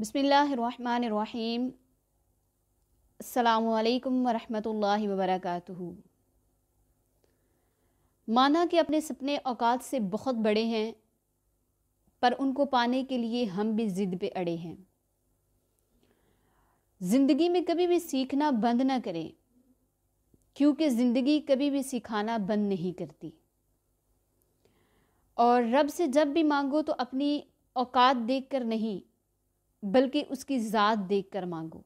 बसमीम् अल्लाम वरहमतुल्लाहि वबरकातुहु माना कि अपने सपने औकात से बहुत बड़े हैं पर उनको पाने के लिए हम भी ज़िद पे अड़े हैं ज़िंदगी में कभी भी सीखना बंद ना करें क्योंकि ज़िंदगी कभी भी सिखाना बंद नहीं करती और रब से जब भी मांगो तो अपनी औकात देखकर नहीं बल्कि उसकी ज़ात देख कर मांगो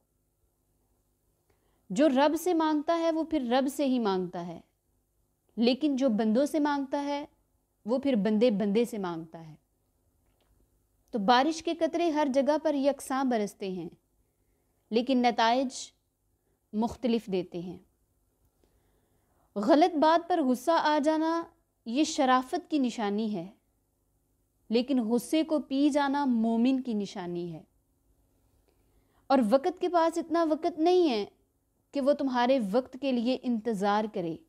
जो रब से मांगता है वो फिर रब से ही मांगता है लेकिन जो बंदों से मांगता है वो फिर बंदे बंदे से मांगता है तो बारिश के कतरे हर जगह पर यकसां बरसते हैं लेकिन नतज मुख्तलिफ देते हैं गलत बात पर गुस्सा आ जाना ये शराफत की निशानी है लेकिन गुस्से को पी जाना मोमिन की निशानी है और वक़्त के पास इतना वक़्त नहीं है कि वो तुम्हारे वक्त के लिए इंतज़ार करे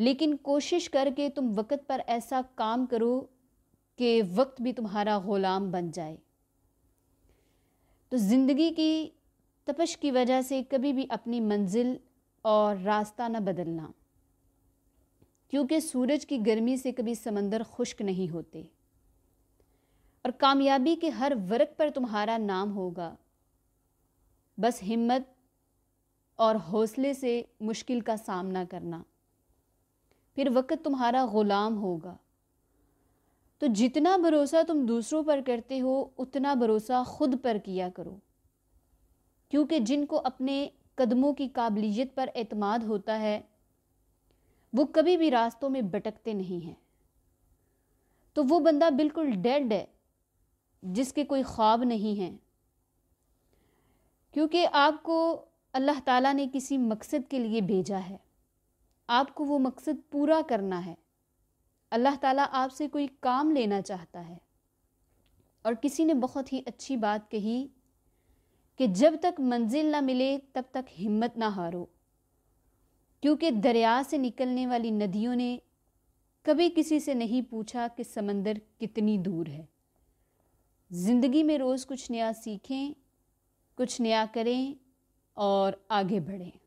लेकिन कोशिश करके तुम वक़्त पर ऐसा काम करो कि वक्त भी तुम्हारा ग़ुलाम बन जाए तो ज़िंदगी की तपश की वजह से कभी भी अपनी मंजिल और रास्ता न बदलना क्योंकि सूरज की गर्मी से कभी समंदर खुश्क नहीं होते और कामयाबी के हर वर्क पर तुम्हारा नाम होगा बस हिम्मत और हौसले से मुश्किल का सामना करना फिर वक्त तुम्हारा ग़ुलाम होगा तो जितना भरोसा तुम दूसरों पर करते हो उतना भरोसा ख़ुद पर किया करो क्योंकि जिनको अपने कदमों की काबिलियत पर एतमाद होता है वो कभी भी रास्तों में भटकते नहीं हैं तो वो बंदा बिल्कुल डेड है जिसके कोई ख्वाब नहीं हैं क्योंकि आपको अल्लाह ताला ने किसी मकसद के लिए भेजा है आपको वो मकसद पूरा करना है अल्लाह ताला आपसे कोई काम लेना चाहता है और किसी ने बहुत ही अच्छी बात कही कि जब तक मंजिल ना मिले तब तक हिम्मत ना हारो क्योंकि दरिया से निकलने वाली नदियों ने कभी किसी से नहीं पूछा कि समंदर कितनी दूर है ज़िंदगी में रोज़ कुछ नया सीखें कुछ नया करें और आगे बढ़ें